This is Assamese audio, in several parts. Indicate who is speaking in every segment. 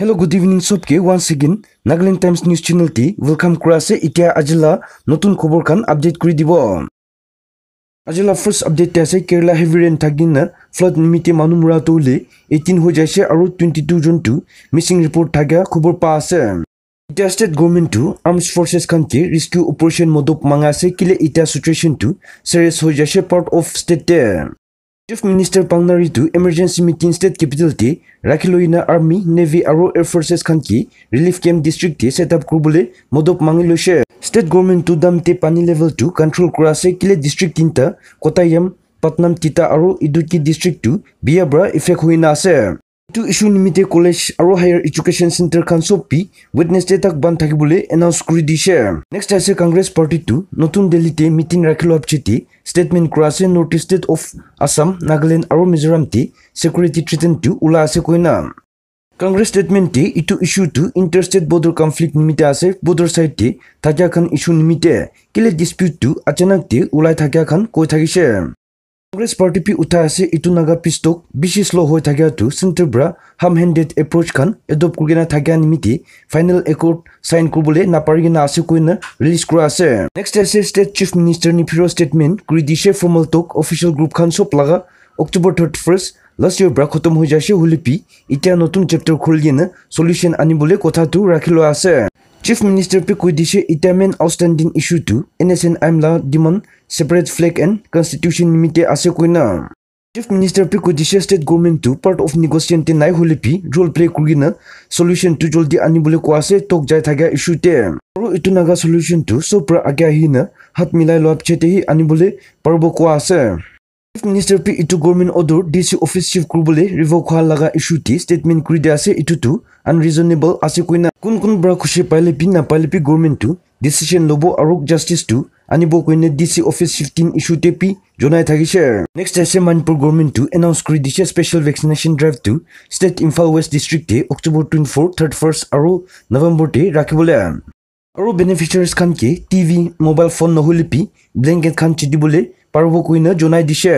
Speaker 1: হেল্ল' গুড ইভিনিং সবকে one second Nagaland Times News চেনেলটি ৱেলকাম কৰা আছে এতিয়া আজিলা নতুন খবৰ খন আপডেট কৰি দিব আজিলা ফাৰ্ষ্ট আপডেট আছে কেৰেলা হেভি ৰেইন থাকিনে ফ্লাড নিমিত্তে মানুহ মৰা তৌলে এইটিন হৈ যাইছে আৰু টুৱেণ্টি টু জুনটো মিচিং ৰিপৰ্ট থাকে খবৰ পোৱা আছে এতিয়া ষ্টেট গভৰ্ণমেণ্টটো আৰ্মছ ফৰ্চেছ খানকে ৰেস্কিউ অপাৰেশ্যন মদক মঙা আছে কেলে এতিয়া চিটুৱেশ্যনটো চেৰেছ হৈ যাইছে পাৰ্ট অফ ষ্টেটে Chief Minister Pangnari to Emergency Meeting State Capital T, Rakiloina Army, Navy, Aero Air Forces Kanki, Relief Camp District T, set up Kubule, Modop Mangiloshe, State Government to Dam Te Pani Level 2, Control Kurase, Kile District Tinta, Kotayam, Patnam Tita Aro Iduki District 2, Biabra, Effect Huinase. টু ইছু নিমিতে কলেজ আৰু হায়াৰ এডুকেশ্যন চেণ্টাৰ খন চব পি ৱেডনেছডে তাক বান্ধ থাকিবলৈ এনাউন্স কৰি দিছে নেক্সট আছে কংগ্ৰেছ পাৰ্টিটো নতুন দিল্লীতে মিটিং ৰাখি লোৱাৰ পিছতে ষ্টেটমেণ্ট কৰা আছে north east state of Assam Nagaland আৰু মিজোৰামতে ছিকিউৰিটি ট্ৰিটমেণ্টটো ওলাই আছে কইনা কংগ্ৰেছ ষ্টেটমেণ্টে ইটো ইছ্যুটো ইণ্টাৰ ষ্টেট বৰ্ডাৰ কনফ্লিক্ট নিমিতে আছে বৰ্ডাৰ ছাইডে থাকিয়া খান ইছ্যু নিমিতে কেলে ডিছপিউটটো আচানকতে ওলাই থাকিয়া খান কৈ থাকিছে কংগ্ৰেছ পাৰ্টিপি উঠা আছে ইটো নাগা পিছটোক বেছি শ্ল' হৈ থাকেতো চিন্তৰপৰা হাম হেণ্ডেড এপ্ৰ'চ খন এডপ্ট কৰি কিনে থাকে নিমিতি ফাইনেল একৰ্ড চাইন কৰিবলৈ নাপাৰি কিনে আছে কৈ না ৰিলিজ কৰা আছে নেক্সট আছে ষ্টেট চিফ মিনিষ্টাৰ নিফিৰ ষ্টেটমেণ্ট কৰি দিছে ফৰ্মেল টক অফিচিয়েল গ্ৰুপ খন চব লগা October thirty first last year পৰা খতম হৈ যাইছে হুলিপি এতিয়া নতুন চেপ্টাৰ খুলি কিনে চলিউশ্যন আনিবলৈ কথাটো ৰাখি লোৱা আছে Chief Minister Piku Disha Itamen outstanding issue to NSN Amla demand separate flag and constitution limited asekuna. Chief Minister Piku Disha state government to part of negotiating Nai Hulipi role play kugina solution to Joldi Anibule Kwase Tok Jaitaga issue te. Pro Itunaga solution to Sopra Agahina Hat Milai Lopchetehi Anibule Parbo Kwase. Minister পি ইটু government other DC office chief গ্রুবলে রিভক হওয়া লাগা ইস্যুটি স্টেটমেন্ট করে দিয়ে আছে ইটু টু আনরিজনেবল আছে কই না কোন কোন বড় খুশি পাইলে পি না পাইলে পি গভর্নমেন্ট ডিসিশন লব আর জাস্টিস টু আনিব কই না ডিসি অফিস চিফ টিম ইস্যুতে পি জনাই থাকি স্যার নেক্সট আছে মানিপুর গভর্নমেন্ট টু এনাউন্স করে দিছে special vaccination drive to state Imphal west ডিস্ট্রিক্টে October twenty four third first আর নভেম্বর তে রাখবলে আর বেনিফিশিয়ারিজ খান কে টিভি মোবাইল ফোন নহলে পাৰ্বকুইনে জনাই দিছে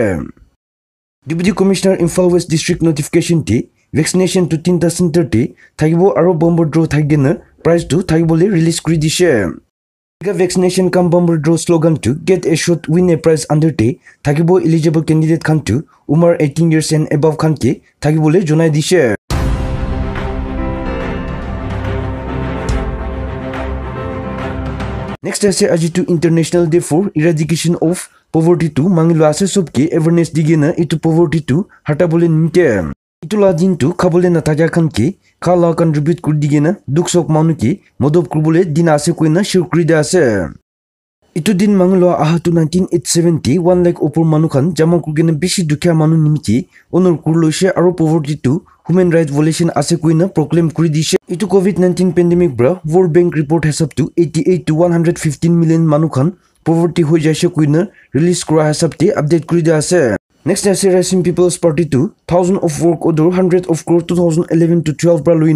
Speaker 1: deputy commissioner Imphal west district নটিফিকেশ্যনটি ভেকচিনেশ্যনটো তিনিটা চেণ্টাৰটি থাকিব আৰু বম্বৰ ড্ৰ থাকিনে প্ৰাইজটো থাকিবলৈ ৰিলিজ কৰি দিছে টিকা ভেকচিনেশ্যন কাম বম্বৰ ড্ৰ শ্লোগানটো get a shot win a prize আণ্ডাৰটি থাকিব ইলিজিবল কেণ্ডিডেট খানটো উমাৰ এইটিন ইয়াৰ্ছ এণ্ড এবভ খানকে থাকিবলৈ জনাই দিছে নেক্সট আছে আজিটো international day for eradication of পভাৰ্টিটো মাঙি লোৱা আছে চবকে এৱেৰনেছ দি কিনে এইটো পভাৰ্টিটো হাতাবলৈ নিদিয়ে এইটো লোৱা দিনটো খাবলৈ নাথাকে এখন কি খা লোৱা কণ্ট্ৰিবিউট কৰি দিগেনে দুখ চক মানুহ কি মদব কৰিবলৈ দিন আছে কৈনে শ্বিয়ৰ কৰি দিয়া আছে এইটো দিন মাঙি লোৱা আহাটো নাইনটিন এইট ছেভেণ্টি ওৱান লেখ ওপৰ মানুহখন জমা কৰি কিনে বেছি দুখীয়া মানুহ নিমিতি অনুৰ কৰি লৈছে আৰু পভাৰ্টিটো হুমেন ৰাইট ভলেশ্যন আছে কৈনে প্ৰক্লেম কৰি দিছে এইটো কভিড নাইণ্টিন পেণ্ডেমিক পৰা ৱৰ্ল্ড বেংক ৰিপৰ্ট হিচাপটো eighty eight to one hundred fifteen million মানুহখন পৰৱৰ্তী হৈ যাইছে কুইনৰ ৰিলিজ কৰা হিচাপটি আপডেট কৰি দিয়া আছে নেক্সট আছে ৰাইচিং পিপলছ পাৰ্টিটো thousand of work order hundred of crore' two thousand eleven to twelve পৰা লৈ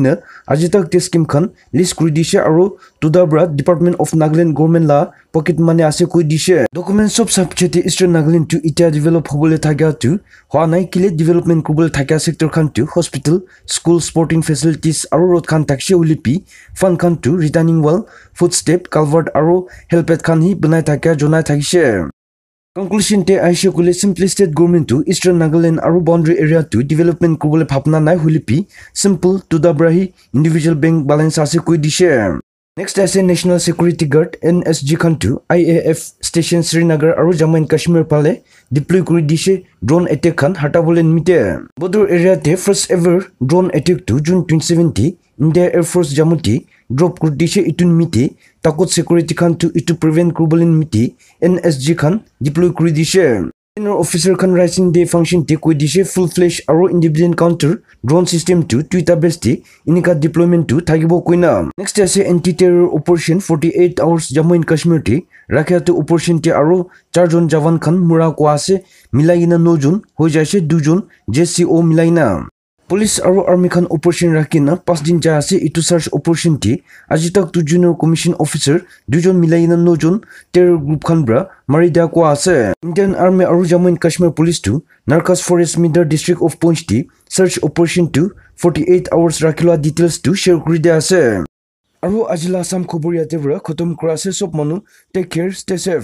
Speaker 1: আজি তাক টেষ্ট স্কীমখন লিষ্ট কৰি দিছে আৰু টুডাৰ পৰা ডিপাৰ্টমেণ্ট অফ নাগালেণ্ড গভৰ্ণমেণ্ট লা পকেট মানে আছে কৈ দিছে ডকুমেণ্টছ অফ ছাবচেটি ইষ্টাৰ্ণ নাগালেণ্ডটো এতিয়া ডেভেলপ হ'বলৈ থাকেটো হোৱা নাই কেলে ডেভেলপমেণ্ট কৰিবলৈ থাকে ছেক্টৰখনটো হস্পিটেল স্কুল স্পৰ্টিং ফেচিলিটিছ আৰু ৰ'দখন থাকিছে উলিপি ফানখনটো retaining wall foot step culvert আৰু হেলপেডখন সি বনাই থাকে জনাই থাকিছে কনক্লুশ্যন তে আহিছে ক'লে চিম্পলি ষ্টেট গভৰ্ণমেণ্টো ইষ্টাৰ্ণ নাগালেণ্ড আৰু বাউণ্ডেৰী এৰিয়াটো ডেভেলপমেণ্ট কৰিবলৈ ভাৱনা নাই হলিপি চিম্পল টুদাব্ৰাহী ইণ্ডিভিজুৱেল বেংক বেলেঞ্চ আছে কৈ দিছে Next আছে National Security Guard NSG খানটো IAF Station Srinagar আৰু জম্মু এণ্ড কাশ্মীৰ পালে ডিপ্লয় কৰি দিছে ড্ৰোন এটেক খান হাটাবলৈ নিমিত্তে বৰ্ডৰ এৰিয়াতে ফাৰ্ষ্ট এভাৰ ড্ৰোন এটেকটো June twenty seventy India air force জামুটি ড্ৰপ কৰি দিছে ইটো নিমিত্তে তাকত ছিকিউৰিটি খানটো ইটো প্ৰিভেণ্ট কৰিবলৈ নিমিত্তে এন এছ জি খান ডিপ্লয় কৰি দিছে General Officer Khan Rising Day Function Take with the Full Flash Aro Independent Counter Drone System 2 Twitter Besti Inika Deployment 2 Thagibo Kuina. Next is Anti Terror Operation 48 Hours Jammu in Kashmir Ti Rakhya Te Operation Ti Aro Charjon Javan Khan Mura Kwase Milayina Nojun Hojase Dujun JCO Milayina. Police আৰু আৰ্মিখন অপাৰেশ্যন ৰাখি না পাঁচদিন যা আছে ইটো চাৰ্চ অপাৰেশ্যনটি আজি তাক জুনিয়ৰ কমিশ্যন অফিচাৰ দুজন মিলাই না নজন টেৰৰ গ্ৰুপখন পৰা মাৰি দিয়া কোৱা আছে ইণ্ডিয়ান আৰ্মি আৰু জম্মু এণ্ড কাশ্মীৰ পুলিচটো নাৰ্কাছ ফৰেষ্ট মিডাৰ ডিষ্ট্ৰিক্ট অফ পঞ্চটি চাৰ্চ অপাৰেশ্যনটো ফৰ্টি এইট আৱাৰ্ছ ৰাখি লোৱা ডিটেইলছটো শ্বেয়াৰ কৰি দিয়া আছে আৰু আজিলা আছাম খবৰ ইয়াতে পৰা খতম কৰা আছে চব মানুহ টেক কেয়াৰ ষ্টে চেফ